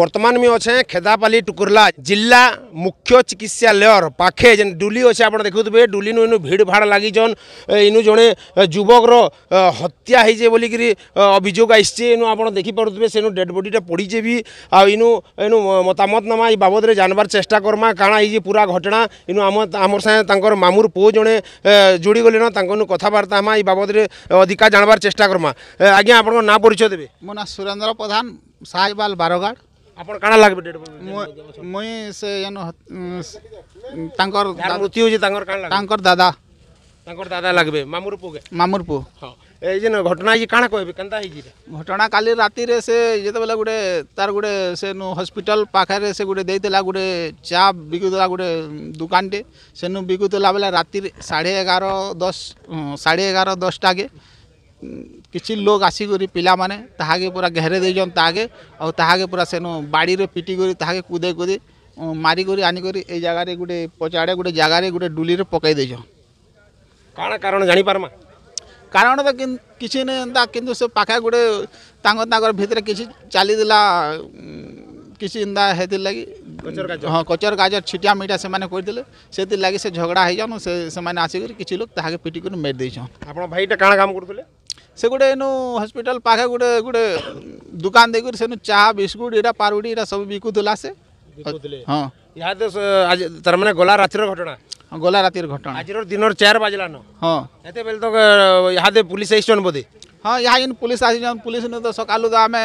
বর্তমান আমি অছে খেদাপালি টুকুরলা জেলা মুখ্য চিকিৎসালয়র পাখে যে ডুলি অছে আপনার দেখুবে ডুলি নু ইনু ভিড় ভাড় লাগিছন ইনু জনে যুবকর হত্যা হয়েছে বলিকি অভিযোগ আসছে এনু আপনার দেখিপারে সে ডেড বডিটা পড়িছে বি আনু এনু মতামত নামা এই বাবদরে জানবার চেষ্টা করমা এই যে পুরা ঘটনা ইনু আমার সাথে তাঁর মামুর পু জনে যোড়ি না তাঁর কথাবার্তা হামা এই বাবদরে অধিকা জানবার চেষ্টা করমা আজ্ঞা আপনার না পরিচয় দেবে মো না সুরেন্দ্র প্রধান সাহেবাল বারগাড় ଆପଣ କାଣା ଲାଗିବେ ଡେଡ୍ ମୁଇଁ ସେ ଯେନ ତାଙ୍କର ମୃତ୍ୟୁ ହେଉଛି ତାଙ୍କର କାଣା ତାଙ୍କର ଦାଦା ତାଙ୍କର ଦାଦା ଲାଗିବେ ମାମୁର ପୁଅ ମାମୁର ପୁଅ ହଁ ଏଇ ଯେନ ଘଟଣା ହେଇଛି କାଣା କହିବେ କେନ୍ତା ହେଇଛି ଘଟଣା କାଲି ରାତିରେ ସେ ଯେତେବେଳେ ଗୋଟେ ତାର ଗୋଟେ ସେନୁ ହସ୍ପିଟାଲ ପାଖରେ ସେ ଗୋଟେ ଦେଇଥିଲା ଗୋଟେ ଚା ବିକୁଥିଲା ଗୋଟେ ଦୋକାନଟେ ସେନୁ ବିକୁଥିଲା ବେଲେ ରାତିରେ ସାଢ଼େ ଏଗାର ଦଶ ସାଢ଼େ ଏଗାର ଦଶଟାକେ किसी लोग आसिक पिला माने ताहागे पूरा घेरे दे ताहागे और पूरा से बाड़ी रे पिटी ताहागे कूदे कूदे मारी करी आनी करी ए जगह रे गुटे पचाड़े गुटे जगह रे गुटे डुली रे पकाई दे कारण कारण जानी पारमा कारण तो किसी ने एंता कि से पाखे गुटे भितर किसी चली दिला किसी इंदा है लगी हाँ कचर गाजर छिटिया मिटा से माने कोई दिले से लगी से झगड़ा है जानू से, से माने आसी करी किसी लोग ताहागे पिटी करी मेरे दे जाओ अपना भाई टा काम करते ले से गोटे एनु हस्पिटाल पाखे गोटे गोटे दुकान देकर से चाह बिस्कुट इटा पारुटी इटा सब बिकुला से हाँ यहाँ तो आज तर मैंने गोला रातिर घटना हाँ, गोला रातिर घटना आजर दिनर 4 बजलान हां एते बेल तो यहाँ दे पुलिस स्टेशन बोदे हाँ यहाँ इन पुलिस आसी पुलिस ने तो सकालु तो आमे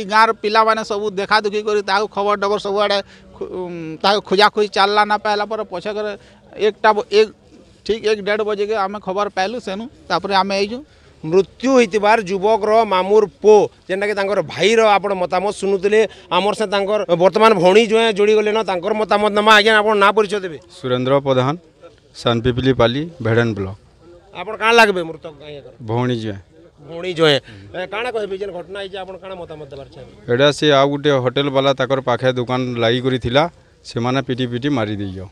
ई गार पिला माने सब देखा दुखी करी ताको खबर डबर सब आड़े ताको खोजा खोजी चलला ना पाला पर पछे कर एक ठीक एक डेढ़ बजे के आमे खबर पाइलु सेनु तापर आमे आइजू ମୃତ୍ୟୁ ହୋଇଥିବା ଯୁବକର ମାମୁର ପୁଅ ଯେନ୍ଟାକି ତାଙ୍କର ଭାଇର ଆପଣ ମତାମତ ଶୁଣୁଥିଲେ ଆମର ସେ ତାଙ୍କର ବର୍ତ୍ତମାନ ଭଉଣୀ ଜୁଏଁ ଯୋଡ଼ିଗଲେନ ତାଙ୍କର ମତାମତ ନେମା ଆଜ୍ଞା ଆପଣ ନାଁ ପରିଚୟ ଦେବେ ସୁରେନ୍ଦ୍ର ପ୍ରଧାନ ସାନପିପିଲି ପାଲି ଭେଡ଼େନ୍ ବ୍ଲକ ଆପଣ କାଣା ଲାଗବେ ମୃତ ଭଉଣୀ ଜୁଏଁ ଭଉଣୀ ଜୁଏଁ କାଣା କହିବେ ଯେନ୍ ଘଟଣା ହେଇଛି ଆପଣ କାଣା ମତାମତ ଦେବାର ଚାହିଁବେ ଏଇଟା ସେ ଆଉ ଗୋଟେ ହୋଟେଲ ବାଲା ତାଙ୍କର ପାଖେ ଦୋକାନ ଲାଗି କରିଥିଲା ସେମାନେ ପିଟି ପିଟି ମାରି ଦେଇଯାଉ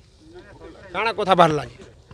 କାଣା କଥା ବାହାରିଲା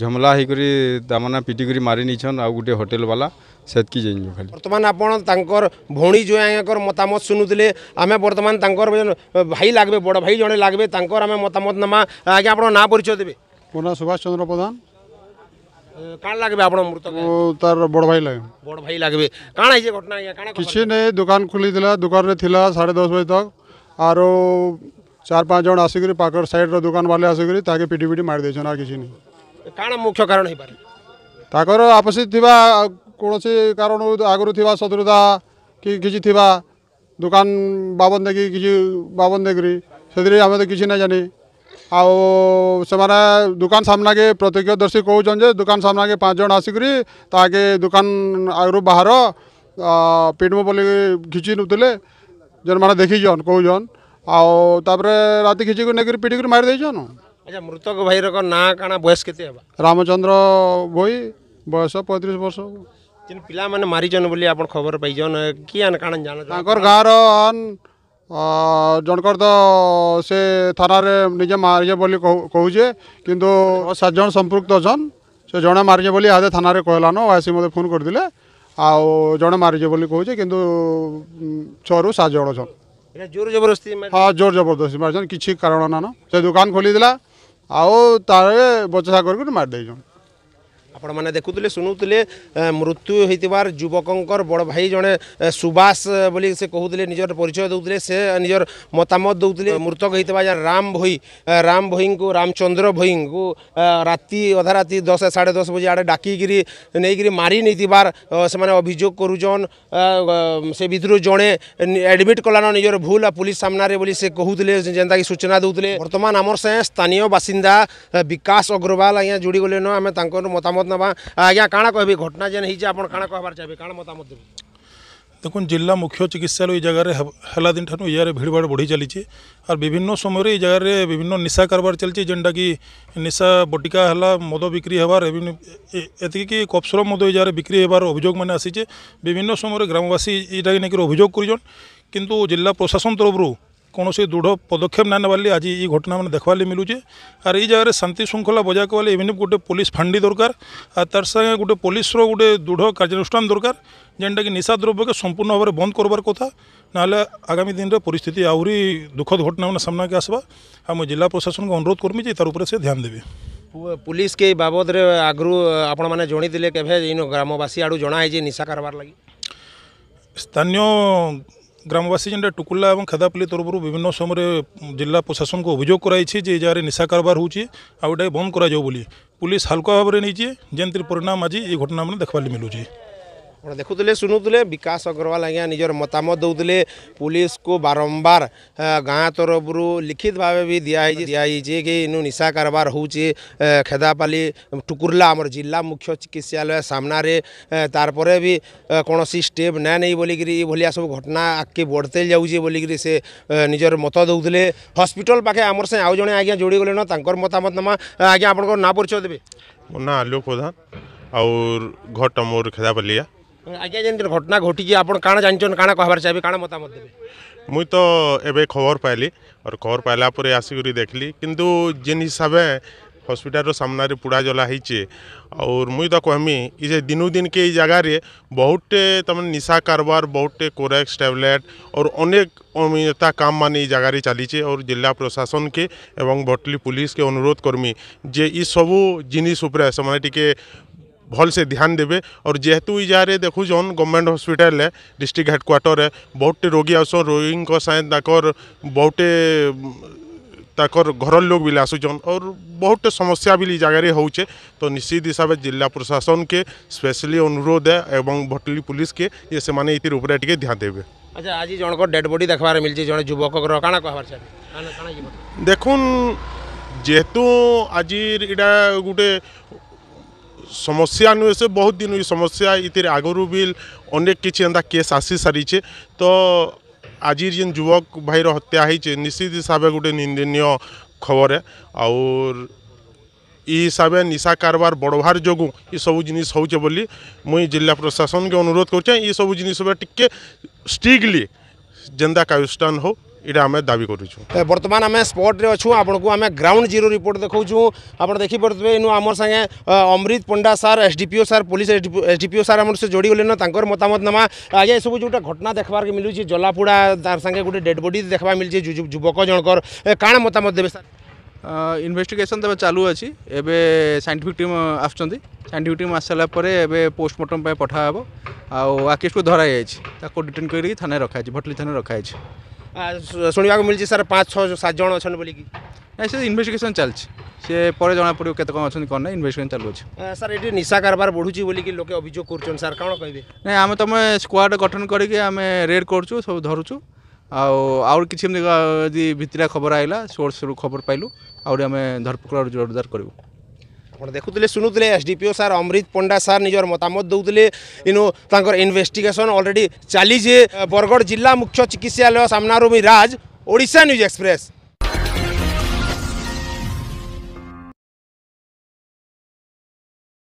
ঝমলা হয়েকরি তামানে পিটিকি মারি নিয়েছেন আউ গোটে হোটেলবালা সেতকি যাইছু খালি বর্তমান আপনার তাঁর ভৌণী যে আজ্ঞাকর মতামত শুনুলে আমি বর্তমান তাঁর ভাই লাগবে বড় ভাই জনে লাগবে তাঁর আমি মতামত নেমা আজ্ঞা আপনার না পরিচয় দেবে মো না সুভাষ চন্দ্র প্রধান কাণ লাগবে আপনার মৃতক তার বড় ভাই লাগে বড় ভাই লাগবে কাণ হয়েছে ঘটনা আজ্ঞা কাণ কিছু নেই দোকান খুলি দোকানে লা সাড়ে দশ বাজে তক আর चार पाँच जन आसिक पाखर सैड्र दुकान वाले आसिक पिटी पिटी मारी मारिदेछन् आर कि କାଣା ମୁଖ୍ୟ କାରଣ ହେଇପାରେ ତାଙ୍କର ଆପସି ଥିବା କୌଣସି କାରଣରୁ ଆଗରୁ ଥିବା ଶତ୍ରୁତା କି କିଛି ଥିବା ଦୋକାନ ବାବଦ ନେଇକି କିଛି ବାବଦ ନେଇକରି ସେଥିରେ ଆମେ ତ କିଛି ନାଇଁ ଜାନି ଆଉ ସେମାନେ ଦୋକାନ ସାମ୍ନାକେ ପ୍ରତ୍ୟକ୍ଷଦର୍ଶୀ କହୁଛନ୍ ଯେ ଦୋକାନ ସାମ୍ନାକେ ପାଞ୍ଚ ଜଣ ଆସିକରି ତାହାକେ ଦୋକାନ ଆଗରୁ ବାହାର ପିଟମୁ ବୋଲି ଘିଚି ନେଉଥିଲେ ଯେନ୍ମାନେ ଦେଖିଛନ୍ କହୁଛନ୍ ଆଉ ତାପରେ ରାତି ଘିଚିକୁ ନେଇକରି ପିଟିକରି ମାରି ଦେଇଛନ୍ अच्छा मृतक भाई ना कण बयस के रामचंद्र बई बयस पैंतीस वर्ष जिन पिला माने मारी जन बोली आपन खबर पाई जन कि आन कण जान तांकर गार आन जणकर तो से थाना रे निजे मारी जे बोली कहू जे किंतु सात जन संपृक्त जन से जणा मारी जे बोली आदे थाना रे कहला न वासी मते फोन कर दिले आ जणा मारी जे बोली कहू जे किंतु छरो सात जण जोर जबरदस्ती हाँ जोर जबरदस्ती मार किसी कारण न ना से दुकान खोली दिला ଆଉ ତାରେ ବଚସା କରିକି ମାରିଦେଇଛନ୍ आपने देखुले सुनुले मृत्यु होवर जुवकर बड़ भाई जड़े सुभाष बोली से कहते निजर परिचय दूसरे से निजर मतामत दूसरे मृतक होता जहाँ राम भई राम भई को रामचंद्र भई को राति अधाराती दस साढ़े दस बजे आड़े डाक नहीं मारी नहीं थे अभोग कर से जड़े एडमिट कलान निजर भूल पुलिस सामन बोली से कहते जेनता कि सूचना दूसरे बर्तमान आम से स्थानीय बासीदा विकास अग्रवाल आज्ञा आम तक मतामत ମତାମତ ନେବା ଆଜ୍ଞା କାଣା କହିବେ ଘଟଣା ଯେନ୍ ହେଇଛି ଆପଣ କାଣା କହିବାର ଚାହିଁବେ କାଣା ମତାମତ ଦେବେ দেখুন জেলা মুখ্য চিকিৎসালয় এই জায়গায় হেলা দিন ঠানু ইয়ার ভিড়ভাড় বড়ি চালছে আর বিভিন্ন সময় এই জায়গায় বিভিন্ন নিশা কারবার চলছে যেটা কি নিশা বটিকা হল মদ বিক্রি হবার এতকি কপসরপ মদ এই জায়গায় বিক্রি হবার অভিযোগ মানে আসিছে বিভিন্ন সময় গ্রামবাসী এটা নাকি অভিযোগ করছেন কিন্তু জেলা প্রশাসন তরফর कौन दृढ़ पदक्षेप ना ना आज ये घटना मैंने देखा मिलूचे आर यगार शांति श्रृंखला बजाय कहे इवन गोटे पुलिस फांडी दरकार आ तार सागे गोटे पुलिस गोटे दृढ़ कार्यानुषान दरकार जेनटा कि निशा द्रव्य के संपूर्ण भाव में बंद करबार कथा ना आगामी दिन में पिस्थित आहरी दुखद घटना मैंने सामना के आसवा आम जिला प्रशासन को अनुरोध करमी जी तार से ध्यान देवी पुलिस के बाबद आगु आपने जोड़ी के ग्रामवासी आड़ जनाई निशा कारबार लगी स्थानीय ग्रामवासी जेनटा टुकुल्ला और खेदापल्ली तरफ विभिन्न समय जिला प्रशासन को अभियोग कर जे निशा कारबार हो बंद कर पुलिस हालका भाव में नहीं परिणाम आज ये घटना मैंने देखा मिलूँ ଆପଣ ଦେଖୁଥିଲେ ଶୁଣୁଥିଲେ ବିକାଶ ଅଗ୍ରୱାଲ ଆଜ୍ଞା ନିଜର ମତାମତ ଦେଉଥିଲେ ପୁଲିସକୁ ବାରମ୍ବାର ଗାଁ ତରଫରୁ ଲିଖିତ ଭାବେ ବି ଦିଆହେଇଛି ଦିଆହେଇଛି କି ଇନୁ ନିଶା କାରବାର ହେଉଛି ଖେଦାପାଲି ଟୁକୁର୍ଲା ଆମର ଜିଲ୍ଲା ମୁଖ୍ୟ ଚିକିତ୍ସାଳୟ ସାମ୍ନାରେ ତାରପରେ ବି କୌଣସି ଷ୍ଟେପ୍ ନାଇଁ ନେଇ ବୋଲିକିରି ଏଭଳିଆ ସବୁ ଘଟଣା ଆଗକେ ବଢ଼ତେ ଯାଉଛି ବୋଲିକିରି ସେ ନିଜର ମତ ଦେଉଥିଲେ ହସ୍ପିଟାଲ ପାଖେ ଆମର ସାଙ୍ଗେ ଆଉ ଜଣେ ଆଜ୍ଞା ଯୋଡ଼ିଗଲେନ ତାଙ୍କର ମତାମତ ନେମା ଆଜ୍ଞା ଆପଣଙ୍କର ନାଁ ପରିଚୟ ଦେବେ ମୋ ନାଁ ଆଲୋକ ପ୍ରଧାନ ଆଉ ଘଟ ମୋର ଖେଦାପାଲିଆ आज्ञा घटना घटी आप जानते कण कहार चाहिए कण मतामत देते मुई तो एवं खबर पाइली और खबर पाला आसिक देख ली कि जिन हिसाब हस्पिटाल सान पुड़ा जला हो और मुई तो कहमी ये दिनु दिन के जगार बहुत तम निशा कारबार बहुत कोरेक्स टैबलेट और अनेक अमीयता काम मान यगार चली और जिला प्रशासन के एवं बटली पुलिस के अनुरोध करमी जे यू जिनिस भल से ध्यान देवे और जेहेतु ये देखुन गवर्नमेंट हस्पिटाल डिस्ट्रिक्ट हेडक्वाटर बहुत टे रोगी आस रोगी सां बहुटे ताकर घर लोग भी आसुचन और बहुत समस्या भी जगार हो तो निश्चित हिसाब से जिला प्रशासन के स्पेशली अनुरोध है एवं भटली पुलिस के ये से माने इतिर ऊपर टिके ध्यान देवे अच्छा आज जन डेड बॉडी देखबार मिल जे जन युवक को का कहबार छ आज इडा गुटे समस्या नुहे से बहुत दिन हुई समस्या इतिर आगु भी अनेक किसी एंता केस आसी सारी तो आज जिन जुवक भाईर हत्या होती निश्चित हिसाब गोटे निंदनीय खबर है और ये हिसाब निशा कारबार बड़वार जो ये सब जिन होचे मुई जिला प्रशासन के अनुरोध कर सब जिन टिके स्ट्रिक्टली जेन्ता कार्यानुष्ठान हो এটা আমি দাবি করুছু বর্তমান আমি স্পটরে অছু আপনার আমি গ্রাউন্ড জিরো রিপোর্ট দেখাউছু আপনার দেখিপারে ইনু আমার সাথে Amrit Panda sir SDPO sir police SDPO sir আমার সে যোড়ি গেলে না তাঁর মতামত নেওয়া আজ্ঞা এসব যেটা ঘটনা দেখবার মিলুছে জলাপুড়া তার সাথে গোটে ডেড বডি দেখবা মিলছে যুবক জনকর কাণ মতামত দেবে স্যার ইনভেস্টিগেসন তেমন চালু আছে এবে সাইন্টিফিক টিম আসছেন সাইন্টিফিক টিম আসসারা পরে এবে পোস্টমর্টম পঠা হব আকেশকে ধরা যাই তাকে ডিটেন করি থানায় রখা হয়েছে ভটলি থানায় রখা হয়েছে ଶୁଣିବାକୁ ମିଳିଛି ସାର୍ ପାଞ୍ଚ ଛଅ ସାତ ଜଣ ଅଛନ୍ତି ବୋଲିକି ନାଇଁ ସେ ଇନଭେଷ୍ଟିଗେସନ୍ ଚାଲିଛି ସେ ପରେ ଜଣାପଡ଼ିବ କେତେ କ'ଣ ଅଛନ୍ତି କ'ଣ ନାହିଁ ଇନଭେଷ୍ଟିଗେସନ୍ ଚାଲୁଅଛି ସାର୍ ଏଠି ନିଶା କାରବାର ବଢ଼ୁଛି ବୋଲିକି ଲୋକେ ଅଭିଯୋଗ କରୁଛନ୍ତି ସାର୍ କ'ଣ କହିବେ ନାଇଁ ଆମେ ତୁମେ ସ୍କ୍ୱାଡ଼ ଗଠନ କରିକି ଆମେ ରେଡ୍ କରୁଛୁ ସବୁ ଧରୁଛୁ ଆଉ ଆହୁରି କିଛି ଏମିତି ଯଦି ଭିତିରିଆ ଖବର ଆସିଲା ସୋର୍ସରୁ ଖବର ପାଇଲୁ ଆହୁରି ଆମେ ଧରପକଡ଼ ଜୋରଦାର କରିବୁ মনে দেখুতেলে শুনুতেলে SDPO sir Amrit Panda sir নিজৰ মতামত দুদলে ইনো তংকৰ ইনভেষ্টিগেশন অলরেডি চলিছে বৰগড় জিলা মুখ্য চিকিচিয়ালে সামনাৰومي ৰাজ ওড়িশা নিউজ এক্সপ্ৰেছ